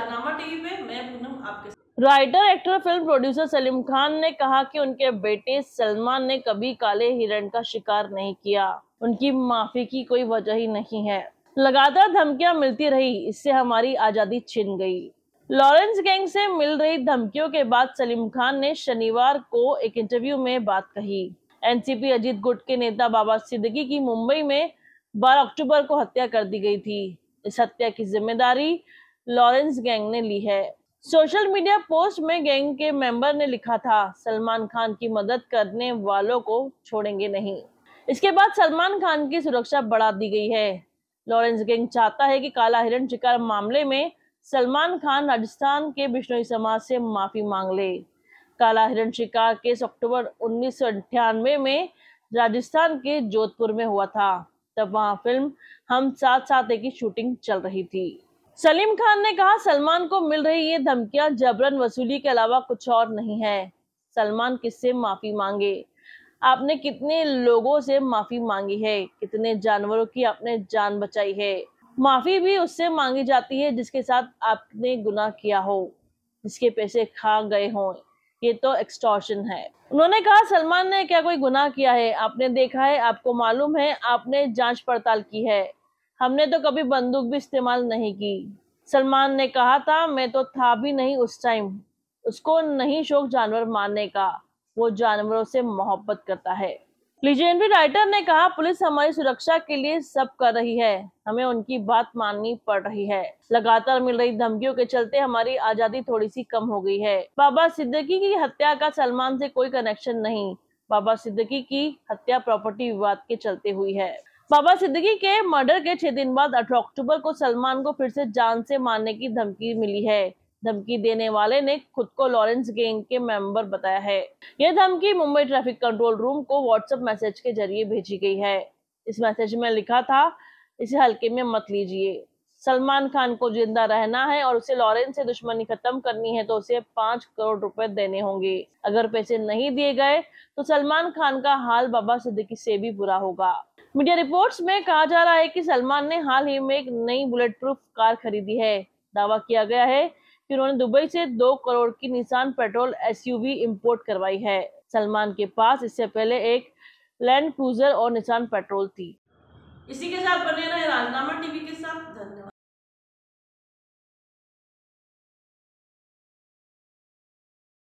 राजनामा TV पे मैं पूनम आपके writer actor film producer Salim Khan ने कहा कि उनके बेटे सलमान ने कभी काले हिरण का शिकार नहीं किया उनकी माफी की कोई वजह ही नहीं है लगातार धमकियां मिलती रही इससे हमारी आजादी छिन गई लॉरेंस गैंग से मिल रही धमकियों के बाद सलीम खान ने शनिवार को एक इंटरव्यू में बात कही एनसीपी अजीत गुट के नेता बाबा सिद्दीकी की मुंबई में 12 अक्टूबर को हत्या कर दी गई थी इस हत्या की जिम्मेदारी लॉरेंस गैंग ने ली है सोशल मीडिया पोस्ट में गैंग के मेंबर ने लिखा था सलमान खान की मदद करने वालों को छोड़ेंगे नहीं इसके बाद सलमान खान की सुरक्षा बढ़ा दी गई है लॉरेंस गैंग चाहता है कि काला हिरण शिकार मामले में सलमान खान राजस्थान के बिश्नोई समाज से माफी मांग ले काला हिरण शिकार केस अक्टूबर उन्नीस में राजस्थान के जोधपुर में हुआ था तब वहां फिल्म हम साथ साथ की शूटिंग चल रही थी सलीम खान ने कहा सलमान को मिल रही ये धमकियां जबरन वसूली के अलावा कुछ और नहीं है सलमान किससे माफी मांगे आपने कितने लोगों से माफी मांगी है कितने जानवरों की आपने जान बचाई है माफी भी उससे मांगी जाती है जिसके साथ आपने गुनाह किया हो जिसके पैसे खा गए हों ये तो एक्सटॉर्शन है उन्होंने कहा सलमान ने क्या कोई गुनाह किया है आपने देखा है आपको मालूम है आपने जांच पड़ताल की है हमने तो कभी बंदूक भी इस्तेमाल नहीं की सलमान ने कहा था मैं तो था भी नहीं उस टाइम उसको नहीं शौक जानवर मारने का वो जानवरों से मोहब्बत करता है लीजेंडरी राइटर ने कहा पुलिस हमारी सुरक्षा के लिए सब कर रही है हमें उनकी बात माननी पड़ रही है लगातार मिल रही धमकियों के चलते हमारी आजादी थोड़ी सी कम हो गई है बाबा सिद्दकी की हत्या का सलमान से कोई कनेक्शन नहीं बाबा सिद्दकी की हत्या प्रॉपर्टी विवाद के चलते हुई है बाबा सिद्दीकी के मर्डर के छह दिन बाद अठारह अक्टूबर को सलमान को फिर से जान से मारने की धमकी मिली है धमकी देने वाले ने खुद को लॉरेंस गैंग के मेंबर बताया है यह धमकी मुंबई ट्रैफिक कंट्रोल रूम को व्हाट्सएप मैसेज के जरिए भेजी गई है इस मैसेज में लिखा था इसे हल्के में मत लीजिए सलमान खान को जिंदा रहना है और उसे लॉरेंस से दुश्मनी खत्म करनी है तो उसे पांच करोड़ रुपए देने होंगे अगर पैसे नहीं दिए गए तो सलमान खान का हाल बाबा सिद्दीकी से भी बुरा होगा मीडिया रिपोर्ट्स में कहा जा रहा है कि सलमान ने हाल ही में एक नई बुलेट प्रूफ कार खरीदी है दावा किया गया है कि उन्होंने दुबई से दो करोड़ की निशान पेट्रोल एसयूवी इंपोर्ट करवाई है सलमान के पास इससे पहले एक लैंड क्रूजर और निशान पेट्रोल थी इसी के साथ बने रहे राजनामा टीवी के साथ धन्यवाद